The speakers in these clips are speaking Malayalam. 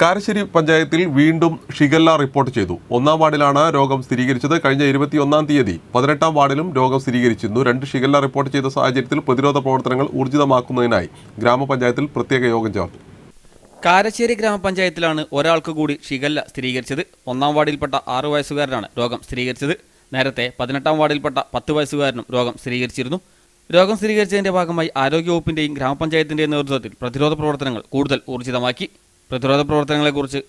കാരശ്ശേരി പഞ്ചായത്തിൽ വീണ്ടും ഷിഗല്ല റിപ്പോർട്ട് ചെയ്തു ഒന്നാം വാർഡിലാണ് രോഗം സ്ഥിരീകരിച്ചത് കഴിഞ്ഞ ഇരുപത്തിയൊന്നാം തീയതി പതിനെട്ടാം വാർഡിലും രോഗം സ്ഥിരീകരിച്ചിരുന്നു രണ്ട് ഷിഗല്ല റിപ്പോർട്ട് ചെയ്ത സാഹചര്യത്തിൽ പ്രതിരോധ പ്രവർത്തനങ്ങൾ ഊർജിതമാക്കുന്നതിനായി ഗ്രാമപഞ്ചായത്തിൽ പ്രത്യേക യോഗം ചേർന്നു കാരശ്ശേരി ഗ്രാമപഞ്ചായത്തിലാണ് ഒരാൾക്ക് കൂടി ഷിഗല്ല സ്ഥിരീകരിച്ചത് ഒന്നാം വാർഡിൽപ്പെട്ട ആറു വയസ്സുകാരനാണ് രോഗം സ്ഥിരീകരിച്ചത് നേരത്തെ പതിനെട്ടാം വാർഡിൽപ്പെട്ട പത്ത് വയസ്സുകാരനും രോഗം സ്ഥിരീകരിച്ചിരുന്നു രോഗം സ്ഥിരീകരിച്ചതിന്റെ ഭാഗമായി ആരോഗ്യവകുപ്പിന്റെയും ഗ്രാമപഞ്ചായത്തിന്റെയും നേതൃത്വത്തിൽ പ്രതിരോധ പ്രവർത്തനങ്ങൾ കൂടുതൽ ഊർജിതമാക്കി പ്രതിരോധ പ്രവർത്തനങ്ങളെക്കുറിച്ച്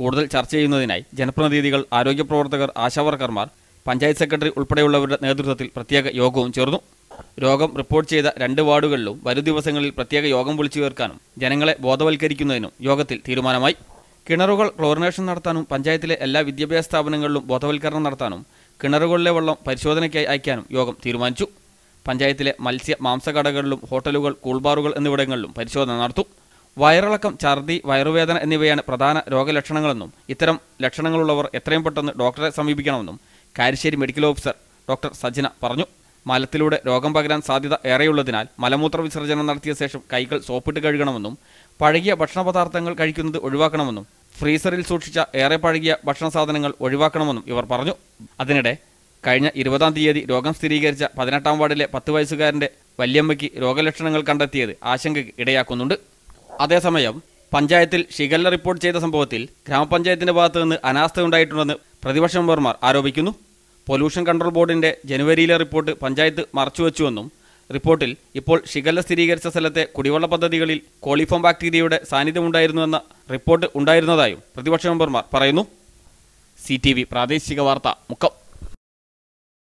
കൂടുതൽ ചർച്ച ചെയ്യുന്നതിനായി ജനപ്രതിനിധികൾ ആരോഗ്യ പ്രവർത്തകർ ആശാവർക്കർമാർ പഞ്ചായത്ത് സെക്രട്ടറി ഉൾപ്പെടെയുള്ളവരുടെ നേതൃത്വത്തിൽ പ്രത്യേക യോഗവും ചേർന്നു രോഗം റിപ്പോർട്ട് ചെയ്ത രണ്ട് വാർഡുകളിലും വരും ദിവസങ്ങളിൽ പ്രത്യേക യോഗം വിളിച്ചു ചേർക്കാനും ജനങ്ങളെ ബോധവൽക്കരിക്കുന്നതിനും യോഗത്തിൽ തീരുമാനമായി കിണറുകൾ ക്ലോറിനേഷൻ നടത്താനും പഞ്ചായത്തിലെ എല്ലാ വിദ്യാഭ്യാസ സ്ഥാപനങ്ങളിലും ബോധവൽക്കരണം നടത്താനും കിണറുകളിലെ വെള്ളം പരിശോധനയ്ക്കായി അയക്കാനും യോഗം തീരുമാനിച്ചു പഞ്ചായത്തിലെ മത്സ്യ മാംസകടകളിലും ഹോട്ടലുകൾ കൂൾബാറുകൾ എന്നിവിടങ്ങളിലും പരിശോധന നടത്തും വയറിളക്കം ഛർദി വയറുവേദന എന്നിവയാണ് പ്രധാന രോഗലക്ഷണങ്ങളെന്നും ഇത്തരം ലക്ഷണങ്ങളുള്ളവർ എത്രയും പെട്ടെന്ന് ഡോക്ടറെ സമീപിക്കണമെന്നും Karassery medical officer doctor Sajana പറഞ്ഞു മലത്തിലൂടെ രോഗം പകരാൻ സാധ്യത ഏറെയുള്ളതിനാൽ മലമൂത്ര വിസർജനം നടത്തിയ ശേഷം കൈകൾ സോപ്പിട്ട് കഴുകണമെന്നും പഴകിയ ഭക്ഷണപദാർത്ഥങ്ങൾ കഴിക്കുന്നത് ഒഴിവാക്കണമെന്നും ഫ്രീസറിൽ സൂക്ഷിച്ച ഏറെ പഴകിയ ഭക്ഷണ സാധനങ്ങൾ ഒഴിവാക്കണമെന്നും ഇവർ പറഞ്ഞു അതിനിടെ കഴിഞ്ഞ ഇരുപതാം തീയതി രോഗം സ്ഥിരീകരിച്ച പതിനെട്ടാം വാർഡിലെ പത്ത് വയസ്സുകാരന്റെ വല്യമ്മയ്ക്ക് രോഗലക്ഷണങ്ങൾ കണ്ടെത്തിയത് ആശങ്കയ്ക്ക് ഇടയാക്കുന്നുണ്ട് അതേസമയം പഞ്ചായത്തിൽ ഷിഗല്ല റിപ്പോർട്ട് ചെയ്ത സംഭവത്തിൽ ഗ്രാമപഞ്ചായത്തിന്റെ ഭാഗത്തു നിന്ന് അനാസ്ഥ ഉണ്ടായിട്ടുണ്ടെന്ന് പ്രതിപക്ഷ മെമ്പർമാർ ആരോപിക്കുന്നു പൊല്യൂഷൻ കൺട്രോൾ ബോർഡിന്റെ ജനുവരിയിലെ റിപ്പോർട്ട് പഞ്ചായത്ത് മറച്ചുവെച്ചുവെന്നും റിപ്പോർട്ടിൽ ഇപ്പോൾ ഷിഗല്ല സ്ഥിരീകരിച്ച സ്ഥലത്തെ കുടിവെള്ള പദ്ധതികളിൽ കോളിഫോം ബാക്ടീരിയയുടെ സാന്നിധ്യമുണ്ടായിരുന്നുവെന്ന റിപ്പോർട്ട് ഉണ്ടായിരുന്നതായും പ്രതിപക്ഷ മെമ്പർമാർ പറയുന്നു സി പ്രാദേശിക വാർത്ത മുക്കം